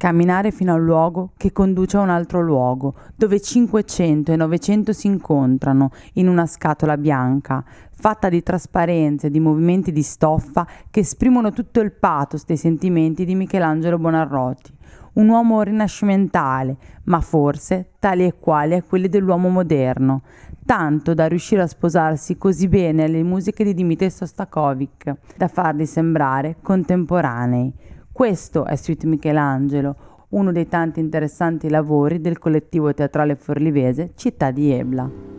camminare fino a un luogo che conduce a un altro luogo, dove 500 e 900 si incontrano in una scatola bianca, fatta di trasparenze, e di movimenti di stoffa che esprimono tutto il pathos dei sentimenti di Michelangelo Bonarroti, un uomo rinascimentale, ma forse tali e quali a quelli dell'uomo moderno, tanto da riuscire a sposarsi così bene alle musiche di Dmitri Sostakovic, da farli sembrare contemporanei questo è Suite Michelangelo, uno dei tanti interessanti lavori del collettivo teatrale forlivese Città di Ebla.